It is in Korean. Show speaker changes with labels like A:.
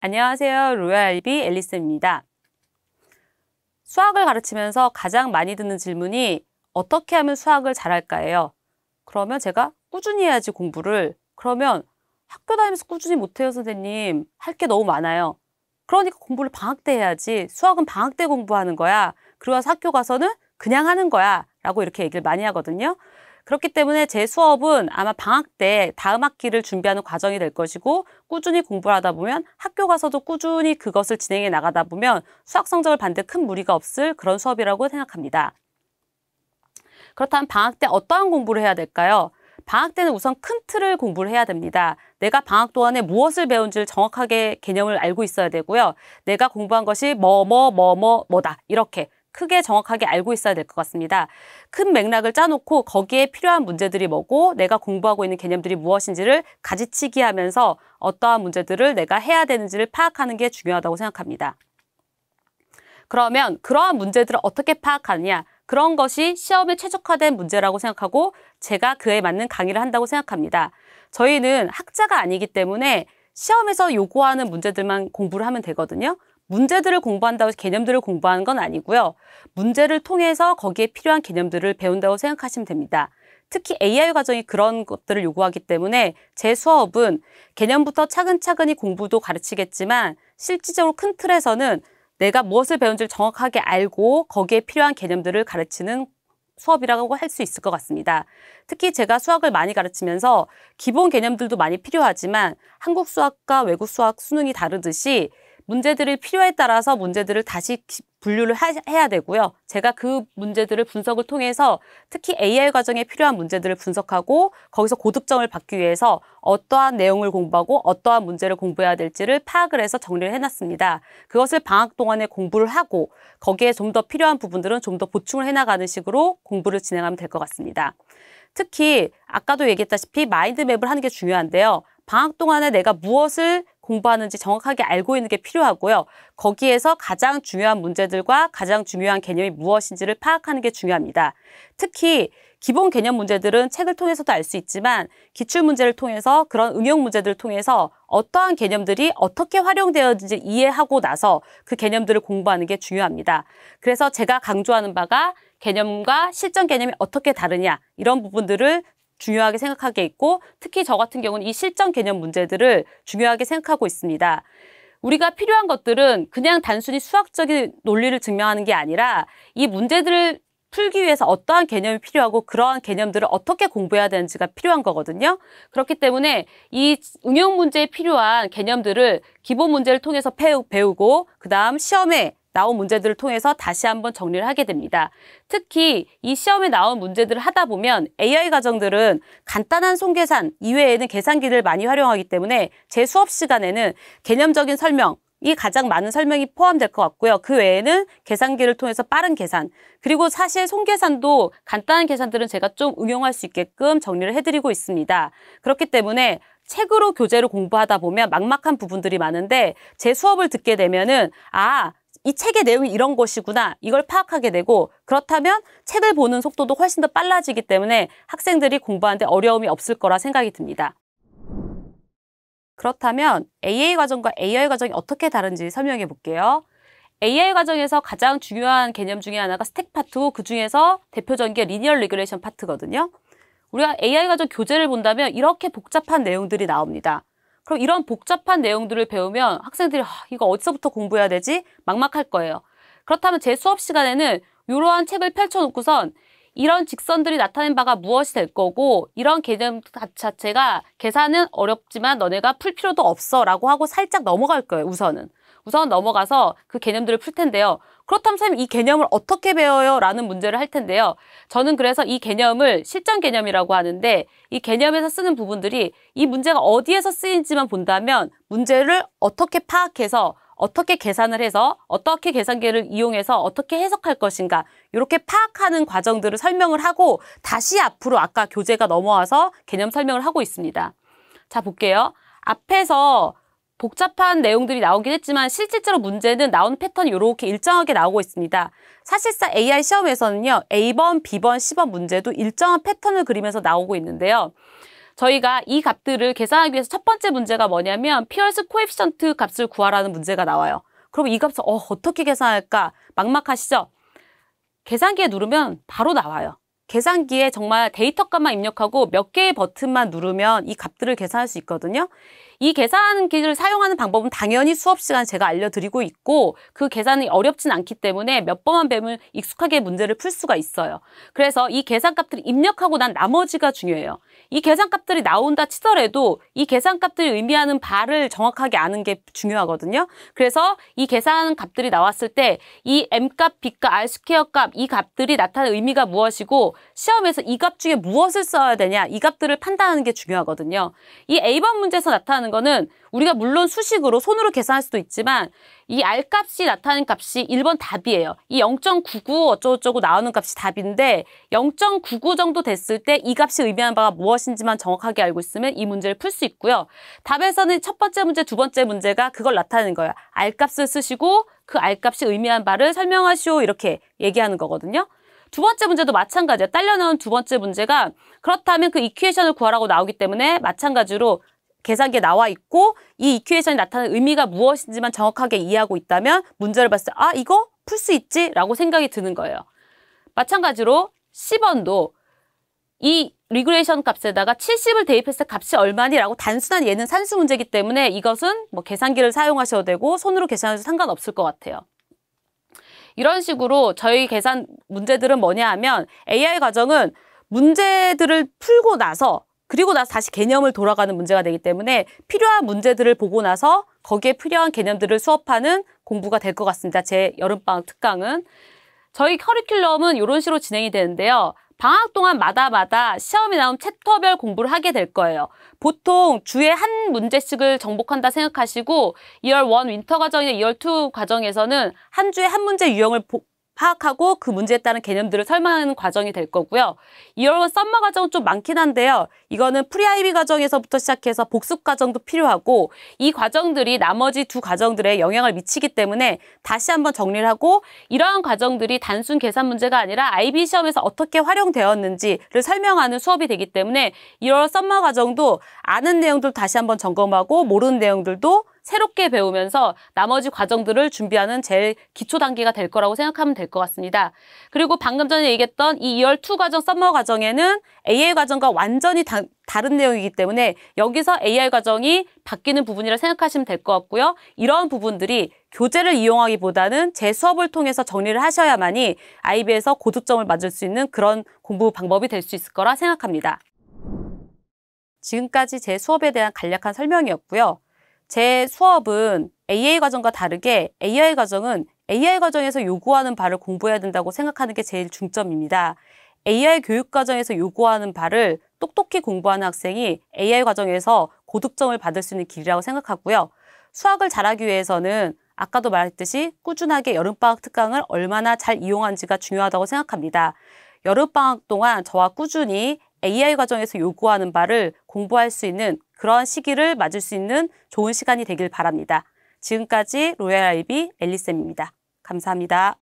A: 안녕하세요. 로얄비 앨리스입니다. 수학을 가르치면서 가장 많이 듣는 질문이 어떻게 하면 수학을 잘할까예요. 그러면 제가 꾸준히 해야지 공부를. 그러면 학교 다니면서 꾸준히 못해요, 선생님. 할 게 너무 많아요. 그러니까 공부를 방학 때 해야지. 수학은 방학 때 공부하는 거야. 그러고 학교 가서는 그냥 하는 거야. 라고 이렇게 얘기를 많이 하거든요. 그렇기 때문에 제 수업은 아마 방학 때 다음 학기를 준비하는 과정이 될 것이고 꾸준히 공부를 하다 보면 학교 가서도 꾸준히 그것을 진행해 나가다 보면 수학 성적을 반대 큰 무리가 없을 그런 수업이라고 생각합니다. 그렇다면 방학 때 어떠한 공부를 해야 될까요? 방학 때는 우선 큰 틀을 공부를 해야 됩니다. 내가 방학 동안에 무엇을 배운지를 정확하게 개념을 알고 있어야 되고요. 내가 공부한 것이 뭐 뭐 뭐 뭐 뭐, 뭐, 뭐, 뭐다 이렇게 크게 정확하게 알고 있어야 될 것 같습니다. 큰 맥락을 짜놓고 거기에 필요한 문제들이 뭐고 내가 공부하고 있는 개념들이 무엇인지를 가지치기 하면서 어떠한 문제들을 내가 해야 되는지를 파악하는 게 중요하다고 생각합니다. 그러면 그러한 문제들을 어떻게 파악하느냐 그런 것이 시험에 최적화된 문제라고 생각하고 제가 그에 맞는 강의를 한다고 생각합니다. 저희는 학자가 아니기 때문에 시험에서 요구하는 문제들만 공부를 하면 되거든요. 문제들을 공부한다고 개념들을 공부하는 건 아니고요. 문제를 통해서 거기에 필요한 개념들을 배운다고 생각하시면 됩니다. 특히 AI 과정이 그런 것들을 요구하기 때문에 제 수업은 개념부터 차근차근히 공부도 가르치겠지만 실질적으로 큰 틀에서는 내가 무엇을 배운지를 정확하게 알고 거기에 필요한 개념들을 가르치는 수업이라고 할 수 있을 것 같습니다. 특히 제가 수학을 많이 가르치면서 기본 개념들도 많이 필요하지만 한국 수학과 외국 수학 수능이 다르듯이 문제들을 필요에 따라서 문제들을 다시 분류를 하, 해야 되고요. 제가 그 문제들을 분석을 통해서 특히 AR 과정에 필요한 문제들을 분석하고 거기서 고득점을 받기 위해서 어떠한 내용을 공부하고 어떠한 문제를 공부해야 될지를 파악을 해서 정리를 해놨습니다. 그것을 방학 동안에 공부를 하고 거기에 좀 더 필요한 부분들은 좀 더 보충을 해나가는 식으로 공부를 진행하면 될 것 같습니다. 특히 아까도 얘기했다시피 마인드맵을 하는 게 중요한데요. 방학 동안에 내가 무엇을 공부하는지 정확하게 알고 있는 게 필요하고요. 거기에서 가장 중요한 문제들과 가장 중요한 개념이 무엇인지를 파악하는 게 중요합니다. 특히 기본 개념 문제들은 책을 통해서도 알 수 있지만 기출 문제를 통해서 그런 응용 문제들을 통해서 어떠한 개념들이 어떻게 활용되었는지 이해하고 나서 그 개념들을 공부하는 게 중요합니다. 그래서 제가 강조하는 바가 개념과 실전 개념이 어떻게 다르냐 이런 부분들을 중요하게 생각하게 있고 특히 저 같은 경우는 이 실전 개념 문제들을 중요하게 생각하고 있습니다. 우리가 필요한 것들은 그냥 단순히 수학적인 논리를 증명하는 게 아니라 이 문제들을 풀기 위해서 어떠한 개념이 필요하고 그러한 개념들을 어떻게 공부해야 되는지가 필요한 거거든요. 그렇기 때문에 이 응용 문제에 필요한 개념들을 기본 문제를 통해서 배우고 그다음 시험에 나온 문제들을 통해서 다시 한번 정리를 하게 됩니다. 특히 이 시험에 나온 문제들을 하다 보면 AI 과정들은 간단한 손계산 이외에는 계산기를 많이 활용하기 때문에 제 수업 시간에는 개념적인 설명, 이 가장 많은 설명이 포함될 것 같고요. 그 외에는 계산기를 통해서 빠른 계산 그리고 사실 손계산도 간단한 계산들은 제가 좀 응용할 수 있게끔 정리를 해드리고 있습니다. 그렇기 때문에 책으로 교재를 공부하다 보면 막막한 부분들이 많은데 제 수업을 듣게 되면은 아이 책의 내용이 이런 것이구나 이걸 파악하게 되고 그렇다면 책을 보는 속도도 훨씬 더 빨라지기 때문에 학생들이 공부하는데 어려움이 없을 거라 생각이 듭니다. 그렇다면 AA 과정과 AR 과정이 어떻게 다른지 설명해 볼게요. AI 과정에서 가장 중요한 개념 중에 하나가 스택 파트고 그중에서 대표적인 게 리니얼 리그레이션 파트거든요. 우리가 AI 과정 교재를 본다면 이렇게 복잡한 내용들이 나옵니다. 그럼 이런 복잡한 내용들을 배우면 학생들이 아, 이거 어디서부터 공부해야 되지? 막막할 거예요. 그렇다면 제 수업 시간에는 이러한 책을 펼쳐놓고선 이런 직선들이 나타낸 바가 무엇이 될 거고 이런 개념 자체가 계산은 어렵지만 너네가 풀 필요도 없어 라고 하고 살짝 넘어갈 거예요 우선은 우선 넘어가서 그 개념들을 풀 텐데요. 그렇다면 선생님 이 개념을 어떻게 배워요? 라는 문제를 할 텐데요. 저는 그래서 이 개념을 실전 개념이라고 하는데 이 개념에서 쓰는 부분들이 이 문제가 어디에서 쓰인지만 본다면 문제를 어떻게 파악해서 어떻게 계산을 해서 어떻게 계산기를 이용해서 어떻게 해석할 것인가 이렇게 파악하는 과정들을 설명을 하고 다시 앞으로 아까 교재가 넘어와서 개념 설명을 하고 있습니다. 자 볼게요. 앞에서 복잡한 내용들이 나오긴 했지만 실질적으로 문제는 나온 패턴이 이렇게 일정하게 나오고 있습니다. 사실상 AI 시험에서는요. A번, B번, C번 문제도 일정한 패턴을 그리면서 나오고 있는데요. 저희가 이 값들을 계산하기 위해서 첫 번째 문제가 뭐냐면 피얼스 코에피션트 값을 구하라는 문제가 나와요. 그럼 이 값을 어, 어떻게 계산할까 막막하시죠? 계산기에 누르면 바로 나와요. 계산기에 정말 데이터 값만 입력하고 몇 개의 버튼만 누르면 이 값들을 계산할 수 있거든요. 이 계산기를 사용하는 방법은 당연히 수업 시간 제가 알려드리고 있고 그 계산이 어렵진 않기 때문에 몇 번만 뱀면 익숙하게 문제를 풀 수가 있어요. 그래서 이 계산값들을 입력하고 난 나머지가 중요해요. 이 계산값들이 나온다 치더라도 이 계산값들이 의미하는 바를 정확하게 아는 게 중요하거든요. 그래서 이 계산값들이 나왔을 때 이 M값, B값, r 스어 값, 이 값들이 나타낸 의미가 무엇이고 시험에서 이 값 중에 무엇을 써야 되냐 이 값들을 판단하는 게 중요하거든요. 이 A번 문제에서 나타나는 계산하는 거는 우리가 물론 수식으로 손으로 계산할 수도 있지만 이 R값이 나타나는 값이 1번 답이에요. 이 0.99 어쩌고저쩌고 나오는 값이 답인데 0.99 정도 됐을 때 이 값이 의미하는 바가 무엇인지만 정확하게 알고 있으면 이 문제를 풀 수 있고요. 답에서는 첫 번째 문제, 두 번째 문제가 그걸 나타내는 거예요. R값을 쓰시고 그 R값이 의미한 바를 설명하시오 이렇게 얘기하는 거거든요. 두 번째 문제도 마찬가지예요. 딸려 나온 두 번째 문제가 그렇다면 그 이퀘이션을 구하라고 나오기 때문에 마찬가지로 계산기에 나와 있고 이 이큐에이션이 나타내는 의미가 무엇인지만 정확하게 이해하고 있다면 문제를 봤을 때아 이거 풀 수 있지 라고 생각이 드는 거예요. 마찬가지로 10원도 이 리그레이션 값에다가 70을 대입했을 때 값이 얼마니? 라고 단순한 예는 산수 문제이기 때문에 이것은 뭐 계산기를 사용하셔도 되고 손으로 계산하셔도 상관없을 것 같아요. 이런 식으로 저희 계산 문제들은 뭐냐 하면 AI 과정은 문제들을 풀고 나서 그리고 나서 다시 개념을 돌아가는 문제가 되기 때문에 필요한 문제들을 보고 나서 거기에 필요한 개념들을 수업하는 공부가 될 것 같습니다. 제 여름방학 특강은. 저희 커리큘럼은 이런 식으로 진행이 되는데요. 방학 동안 마다마다 시험이 나온 챕터별 공부를 하게 될 거예요. 보통 주에 한 문제씩을 정복한다 생각하시고 2월 1 윈터 과정이나 2월 2 과정에서는 한 주에 한 문제 유형을 보, 파악하고 그 문제에 따른 개념들을 설명하는 과정이 될 거고요. 이런 썸머 과정은 좀 많긴 한데요. 이거는 프리아이비 과정에서부터 시작해서 복습 과정도 필요하고 이 과정들이 나머지 두 과정들에 영향을 미치기 때문에 다시 한번 정리를 하고 이러한 과정들이 단순 계산 문제가 아니라 IB 시험에서 어떻게 활용되었는지를 설명하는 수업이 되기 때문에 이런 썸머 과정도 아는 내용들 다시 한번 점검하고 모르는 내용들도 새롭게 배우면서 나머지 과정들을 준비하는 제일 기초 단계가 될 거라고 생각하면 될 것 같습니다. 그리고 방금 전에 얘기했던 이 2월 2 과정, 썸머 과정에는 AI 과정과 완전히 다, 다른 내용이기 때문에 여기서 AI 과정이 바뀌는 부분이라 생각하시면 될 것 같고요. 이러한 부분들이 교재를 이용하기보다는 제 수업을 통해서 정리를 하셔야만이 아이비에서 고득점을 맞을 수 있는 그런 공부 방법이 될 수 있을 거라 생각합니다. 지금까지 제 수업에 대한 간략한 설명이었고요. 제 수업은 a i 과정과 다르게 AI 과정은 AI 과정에서 요구하는 바를 공부해야 된다고 생각하는 게 제일 중점입니다. AI 교육 과정에서 요구하는 바를 똑똑히 공부하는 학생이 AI 과정에서 고득점을 받을 수 있는 길이라고 생각하고요. 수학을 잘하기 위해서는 아까도 말했듯이 꾸준하게 여름방학 특강을 얼마나 잘 이용한지가 중요하다고 생각합니다. 여름방학 동안 저와 꾸준히 AI 과정에서 요구하는 바를 공부할 수 있는 그런 시기를 맞을 수 있는 좋은 시간이 되길 바랍니다. 지금까지 로얄 아이비 엘리쌤입니다. 감사합니다.